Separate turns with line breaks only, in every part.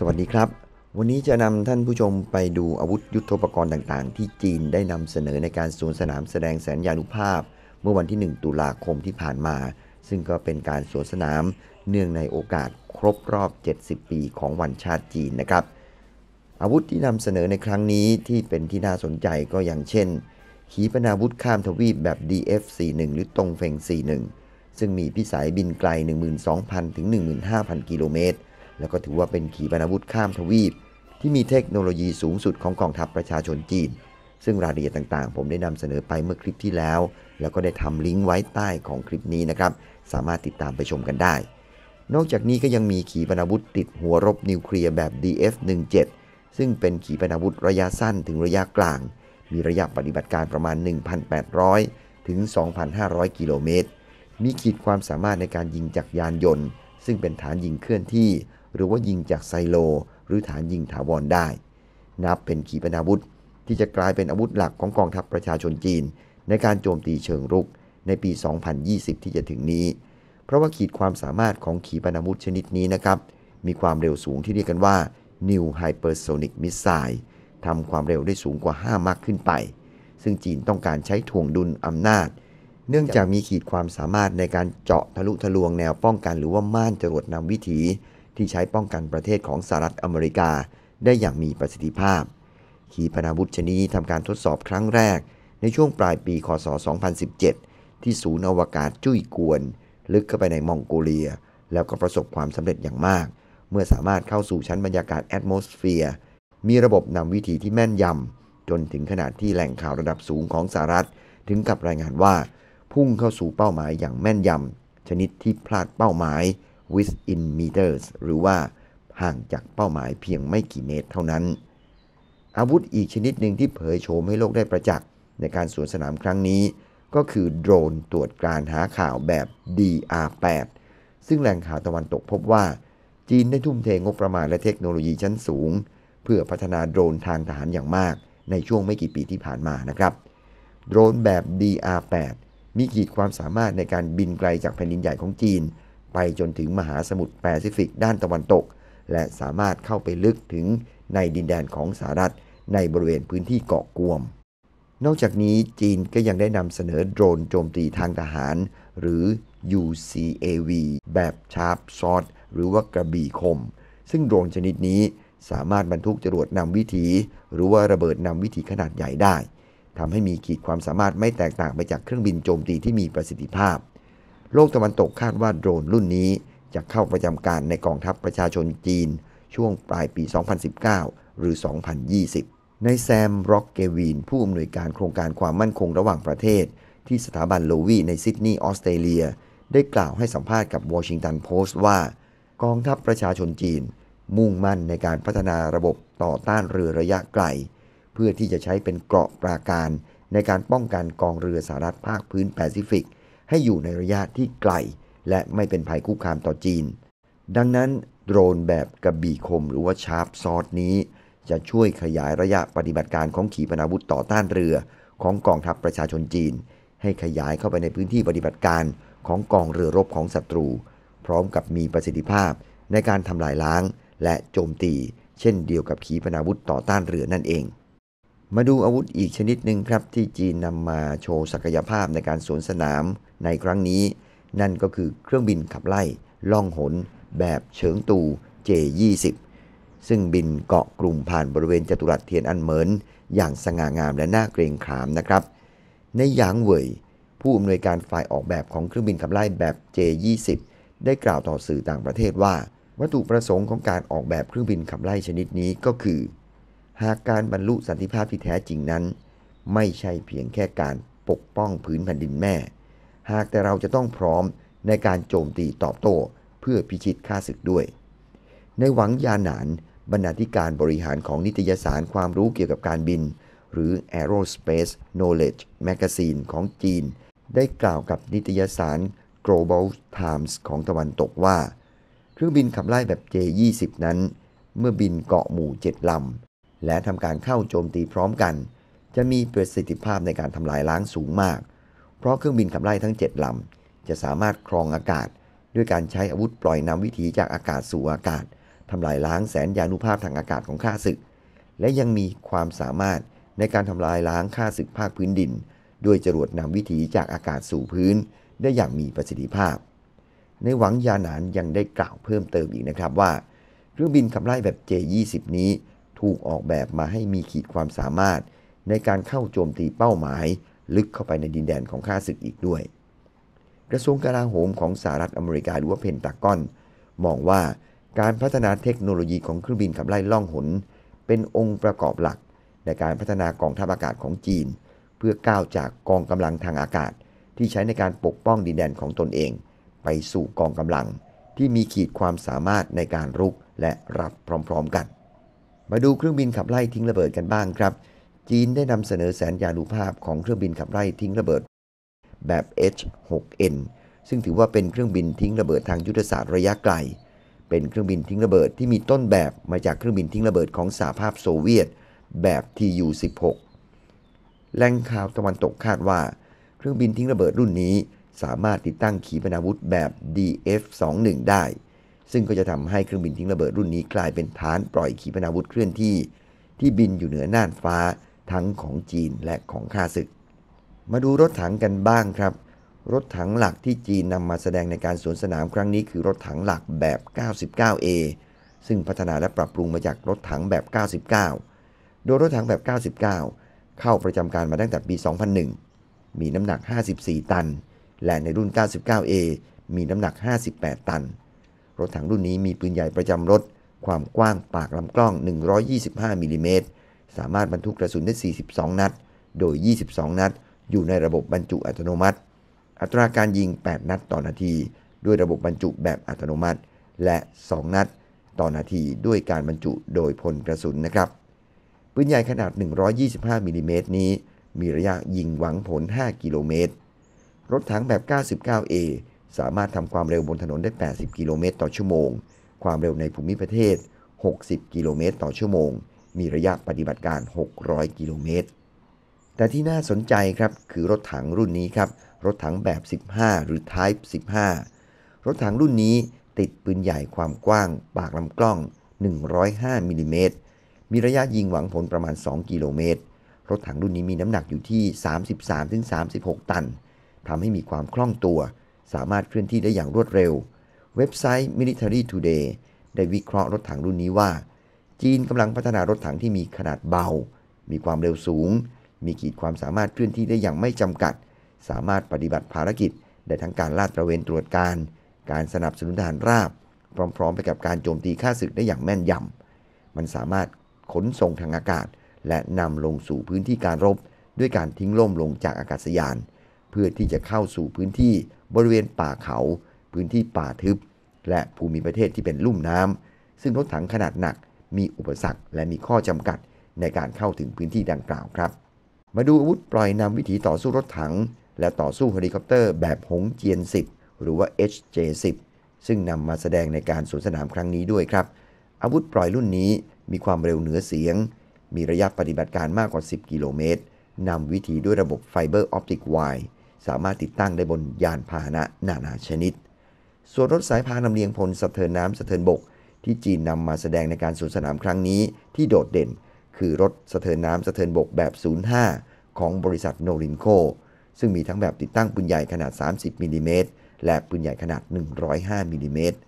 สวัสดีครับ วันนี้จะนำท่านผู้ชมไปดูอาวุธยุโทโธปกรณ์ต่างๆ ที่จีนได้นำเสนอในการสวนสนามแสดงแสนยานุภาพ เมื่อวันที่ 1 ตุลาคมที่ผ่านมา ซึ่งก็เป็นการสวนสนามเนื่องในโอกาสครบรอบ 70 ปีของวันชาติจีนนะครับอาวุธที่นำเสนอในครั้งนี้ที่เป็นที่น่าสนใจก็อย่างเช่น ขีปนาวุธข้ามทวีปแบบ DF-41 หรือตรงเฟง41 ซึ่งมีพิสัยบินไกล12,000ถึง15,000กิโลเมตรแล้วก็ถือว่าเป็นขีปนาวุธข้ามทวีป ที่มีเทคโนโลยีสูงสุดของกองทัพประชาชนจีน ซึ่งรายละเอียดต่างๆ ผมได้นำเสนอไปเมื่อคลิปที่แล้ว แล้วก็ได้ทำลิงก์ไว้ใต้ของคลิปนี้นะครับ สามารถติดตามไปชมกันได้ นอกจากนี้ก็ยังมีขีปนาวุธติดหัวรบนิวเคลียร์แบบ DF-17 ซึ่งเป็นขีปนาวุธระยะสั้นถึงระยะกลาง มีระยะปฏิบัติการประมาณ 1,800ถึง2,500กิโลเมตร มีขีดความสามารถในการยิงจากยานยนต์ ซึ่งเป็นฐานยิงเคลื่อนที่หรือว่ายิงจากไซโลหรือฐานยิงถาวรได้ นับเป็นขีปนาวุธที่จะกลายเป็นอาวุธหลักของกองทัพประชาชนจีน ในการโจมตีเชิงรุกในปี 2020 ที่จะถึงนี้ เพราะว่าขีดความสามารถของขีปนาวุธชนิดนี้นะครับ มีความเร็วสูงที่เรียกกันว่า New Hypersonic Missile ทำความเร็วได้สูงกว่า 5มากขึ้นไป ซึ่งจีนต้องการใช้ถ่วงดุลอำนาจ เนื่องจากมีขีดความสามารถในการเจาะทะลุทะลวงแนวป้องกันหรือว่าม่านจรวดนำวิถีที่ใช้ป้องกันประเทศของสหรัฐอเมริกา ได้อย่างมีประสิทธิภาพ ขีปนาวุธชนิดนี้ทำการทดสอบครั้งแรก ในช่วงปลายปี คศ 2017 ที่ศูนย์อวกาศจุ้ยกวน ลึกเข้าไปในมองโกเลีย แล้วก็ประสบความสำเร็จอย่างมาก เมื่อสามารถเข้าสู่ชั้นบรรยากาศแอดมอสเฟียร์ มีระบบนำวิธีที่แม่นยำจนถึงขนาดที่แหล่งข่าวระดับสูงของสหรัฐ ถึงกับรายงานว่า พุ่งเข้าสู่เป้าหมายอย่างแม่นยำชนิดที่พลาดเป้าหมาย within meters หรือว่า ห่างจากเป้าหมายเพียงไม่กี่เมตรเท่านั้น อาวุธอีกชนิดหนึ่งที่เผยโฉมให้โลกได้ประจักษ์ ในการสวนสนามครั้งนี้ ก็คือ โดรนตรวจการหาข่าวแบบ DR8 ซึ่งแหล่งข่าวตะวันตกพบว่า จีนได้ทุ่มเทงบประมาณและเทคโนโลยีชั้นสูง เพื่อพัฒนาโดรนทางทหารอย่างมาก ในช่วงไม่กี่ปีที่ผ่านมานะครับโดรนแบบ DR8 มีขีดความสามารถในการบินไกลจากแผ่นดินใหญ่ของจีนไปจนถึงมหาสมุทรแปซิฟิกด้านตะวันตก และสามารถเข้าไปลึกถึงในดินแดนของสหรัฐ ในบริเวณพื้นที่เกาะกวม นอกจากนี้จีนก็ยังได้นำเสนอโดรนโจมตีทางทหาร หรือ UCAV แบบชาร์ปซอดหรือว่ากระบี่คม ซึ่งโดรนชนิดนี้สามารถบรรทุกจรวดนำวิถีหรือว่าระเบิดนำวิถีขนาดใหญ่ได้ทำให้มีขีดความสามารถไม่แตกต่างไปจากเครื่องบินโจมตีที่มีประสิทธิภาพโลกตะวันตกคาดว่าโดรนรุ่นนี้ จะเข้าประจำการในกองทัพประชาชนจีน ช่วงปลายปี 2019 หรือ 2020 ในแซม ร็อกเกวิน ผู้อำนวยการโครงการความมั่นคงระหว่างประเทศ ที่สถาบันโลวี ในซิดนีย์ออสเตรเลีย ได้กล่าวให้สัมภาษณ์กับวอชิงตันโพสต์ว่า กองทัพประชาชนจีน มุ่งมั่นในการพัฒนาระบบต่อต้านเรือระยะไกลเพื่อที่จะใช้เป็นเกราะปราการ ในการป้องกันกองเรือสหรัฐภาคพื้นแปซิฟิกให้อยู่ในระยะที่ไกล และไม่เป็นภัยคุกคามต่อจีน ดังนั้น โดรนแบบกระบี่คมหรือว่าชาร์ปซอสนี้ จะช่วยขยายระยะปฏิบัติการของขีปนาวุธต่อต้านเรือ ของกองทัพประชาชนจีน ให้ขยายเข้าไปในพื้นที่ปฏิบัติการของกองเรือรบของศัตรู พร้อมกับมีประสิทธิภาพในการทำลายล้างและโจมตี เช่นเดียวกับขีปนาวุธต่อต้านเรือนั่นเองมาดูอาวุธอีกชนิดหนึ่งครับที่จีนนำมาโชว์ศักยภาพในการสวนสนามในครั้งนี้ นั่นก็คือเครื่องบินขับไล่ล่องหน แบบเฉิงตู J20 ซึ่งบินเกาะกลุ่มผ่านบริเวณจตุรัสเทียนอันเหมิน อย่างสง่างามและน่าเกรงขามนะครับ ในหยางเหว่ยผู้อำนวยการฝ่ายออกแบบของเครื่องบินขับไล่แบบ J20 ได้กล่าวต่อสื่อต่างประเทศว่า วัตถุประสงค์ของการออกแบบเครื่องบินขับไล่ชนิดนี้ก็คือหากการบรรลุสันติภาพที่แท้จริงนั้น ไม่ใช่เพียงแค่การปกป้องผืนแผ่นดินแม่ หากแต่เราจะต้องพร้อมในการโจมตีตอบโต้เพื่อพิชิตค่าศึกด้วย ในหวังยานานบรรณาธิการบริหารของนิตยสารความรู้เกี่ยวกับการบิน หรือ Aerospace Knowledge Magazine ของจีน ได้กล่าวกับนิตยสาร Global Times ของตะวันตกว่า เครื่องบินขับไล่แบบ J-20 นั้น เมื่อบินเกาะหมู่ 7ลำและทำการเข้าโจมตีพร้อมกัน จะมีประสิทธิภาพในการทำลายล้างสูงมาก เพราะเครื่องบินขับไล่ทั้ง7ลำจะสามารถครองอากาศ ด้วยการใช้อาวุธปล่อยนำวิถีจากอากาศสู่อากาศทำลายล้างแสนยานุภาพทางอากาศของข้าศึก และยังมีความสามารถในการทำลายล้างข้าศึกภาคพื้นดิน ด้วยจรวดนำวิถีจากอากาศสู่พื้น ได้อย่างมีประสิทธิภาพ ในหวังยาหนานยังได้กล่าวเพิ่มเติมอีกนะครับว่าเครื่องบินขับไล่แบบ J20 นี้ถูกออกแบบมาให้มีขีดความสามารถ ในการเข้าโจมตีเป้าหมาย ลึกเข้าไปในดินแดนของข้าศึกอีกด้วย กระทรวงกลาโหมของสหรัฐอเมริกาหรือว่าเพนตากอน มองว่าการพัฒนาเทคโนโลยีของเครื่องบินขับไล่ล่องหนเป็นองค์ประกอบหลัก ในการพัฒนากองทัพอากาศของจีน เพื่อก้าวจากกองกำลังทางอากาศ ที่ใช้ในการปกป้องดินแดนของตนเอง ไปสู่กองกำลังที่มีขีดความสามารถในการรุกและรับพร้อมๆ กันมาดูเครื่องบินขับไล่ทิ้งระเบิดกันบ้างครับ จีนได้นำเสนอแสนยานุภาพของเครื่องบินขับไล่ทิ้งระเบิด แบบ H6N ซึ่งถือว่าเป็นเครื่องบินทิ้งระเบิดทางยุทธศาสตร์ระยะไกล เป็นเครื่องบินทิ้งระเบิดที่มีต้นแบบมาจากเครื่องบินทิ้งระเบิดของสหภาพโซเวียต แบบ Tu-16 แหล่งข่าวตะวันตกคาดว่า เครื่องบินทิ้งระเบิดรุ่นนี้สามารถติดตั้งขีปนาวุธแบบ DF-21 ได้ซึ่งก็จะทำให้เครื่องบินทิ้งระเบิดรุ่นนี้กลายเป็นฐานปล่อยขีปนาวุธ เคลื่อนที่ ที่บินอยู่เหนือน่านฟ้าทั้งของจีนและของข้าศึก มาดูรถถังกันบ้างครับ รถถังหลักที่จีนนำมาแสดงในการสวนสนามครั้งนี้คือรถถังหลักแบบ 99A ซึ่งพัฒนาและปรับปรุงมาจากรถถังแบบ 99 โดยรถถังแบบ 99 เข้าประจำการมาตั้งแต่ปี2001 มีน้ำหนัก 54 ตัน และในรุ่น 99A มีน้ำหนัก 58 ตันรถถังรุ่นนี้มีปืนใหญ่ประจำรถ ความกว้างปากลำกล้อง 125 มิลิเมตรสามารถบรรทุกกระสุนได้ 42 นัด โดย 22 นัด อยู่ในระบบบรรจุอัตโนมัติ อัตราการยิง 8 นัดต่อนาที ด้วยระบบบรรจุแบบอัตโนมัติ และ 2 นัด ต่อนาที ด้วยการบรรจุโดยพลกระสุน นะครับ ปืนใหญ่ขนาด 125 มิลิเมตรนี้ มีระยะยิงหวังผล 5 กิโลเมตร รถถังแบบ 99A สามารถทำความเร็วบนถนนได้ 80กิโลเมตรต่อชั่วโมง ความเร็วในภูมิประเทศ 60 กิโลเมตร ต่อชั่วโมง มีระยะปฏิบัติการ 600 กิโลเมตร แต่ที่น่าสนใจครับคือรถถังรุ่นนี้ครับ รถถังแบบ 15 หรือ Type 15 รถถังรุ่นนี้ติดปืนใหญ่ความกว้าง ปากลำกล้อง 105 มิลิเมตร มีระยะยิงหวังผลประมาณ 2 กิโลเมตร รถถังรุ่นนี้มีน้ำหนักอยู่ที่ 33-36 ตันทำให้มีความคล่องตัวสามารถเคลื่อนที่ได้อย่างรวดเร็ว เว็บไซต์ Military Today ได้วิเคราะห์รถถังรุ่นนี้ว่า จีนกำลังพัฒนารถถังที่มีขนาดเบา มีความเร็วสูง มีขีดความสามารถเคลื่อนที่ได้อย่างไม่จำกัด สามารถปฏิบัติภารกิจ ได้ทั้งการลาดตระเวนตรวจการ การสนับสนุนทหารราบ พร้อม ๆ ไปกับการโจมตีค่าศึกได้อย่างแม่นยำมันสามารถขนส่งทางอากาศ และนำลงสู่พื้นที่การรบด้วยการทิ้งล่มลงจากอากาศยาน เพื่อที่จะเข้าสู่พื้นที่บริเวณป่าเขา พื้นที่ป่าทึบ และภูมิประเทศที่เป็นลุ่มน้ำ ซึ่งรถถังขนาดหนักมีอุปสรรคและมีข้อจำกัดในการเข้าถึงพื้นที่ดังกล่าวครับ มาดูอาวุธปล่อยนำวิถีต่อสู้รถถัง และต่อสู้เฮลิคอปเตอร์แบบหงเจียน10หรือว่า HJ10 ซึ่งนำมาแสดงในการสวนสนามครั้งนี้ด้วยครับ อาวุธปล่อยรุ่นนี้ มีความเร็วเหนือเสียง มีระยะปฏิบัติการมากกว่า10กิโลเมตรนำวิธีด้วยระบบไฟเบอร์ออปติกไวสามารถติดตั้งได้บนยานพาหนะนานาชนิด ส่วนรถสายพานลำเลียงพลสะเทินน้ำสะเทินบก ที่จีนนำมาแสดงในการสวนสนามครั้งนี้ที่โดดเด่น คือรถสะเทินน้ำสะเทินบกแบบ05ของบริษัทโนรินโคซึ่งมีทั้งแบบติดตั้งปืนใหญ่ขนาด 30มิลิเมตรและปืนใหญ่ขนาด105มิลิเมตร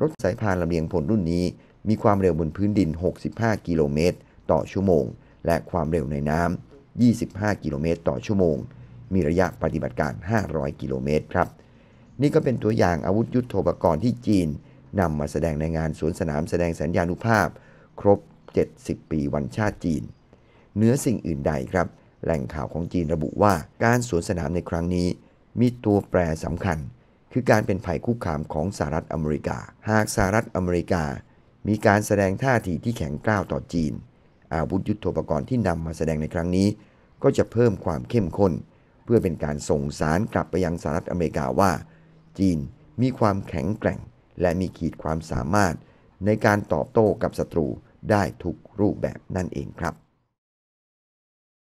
รถสายพานลำเลียงพลรุ่นนี้ มีความเร็วบนพื้นดิน 65กิโลเมตรต่อชั่วโมง และความเร็วในน้ำ25กิโลเมตรต่อชั่วโมงมีระยะปฏิบัติการ 500 กิโลเมตรครับ นี่ก็เป็นตัวอย่างอาวุธยุโทโธปกรณ์ที่จีนนำมาแสดงในงานสวนสนามแสดงสัญญาณุภาพ ครบ 70 ปีวันชาติจีน เนื้อสิ่งอื่นใดครับ แหล่งข่าวของจีนระบุว่าการสวนสนามในครั้งนี้มีตัวแปรสำคัญ คือการเป็นภัยคุกคามของสหรัฐอเมริกา หากสหรัฐอเมริกา มีการแสดงท่าทีที่แข็งกร้าวต่อจีน อาวุธยุโทโธปกรณ์ที่นำมาแสดงในครั้งนี้ ก็จะเพิ่มความเข้มข้นเพื่อเป็นการส่งสารกลับไปยังสหรัฐอเมริกาว่า จีนมีความแข็งแกร่งและมีขีดความสามารถ ในการตอบโต้กับศัตรูได้ทุกรูปแบบนั่นเองครับ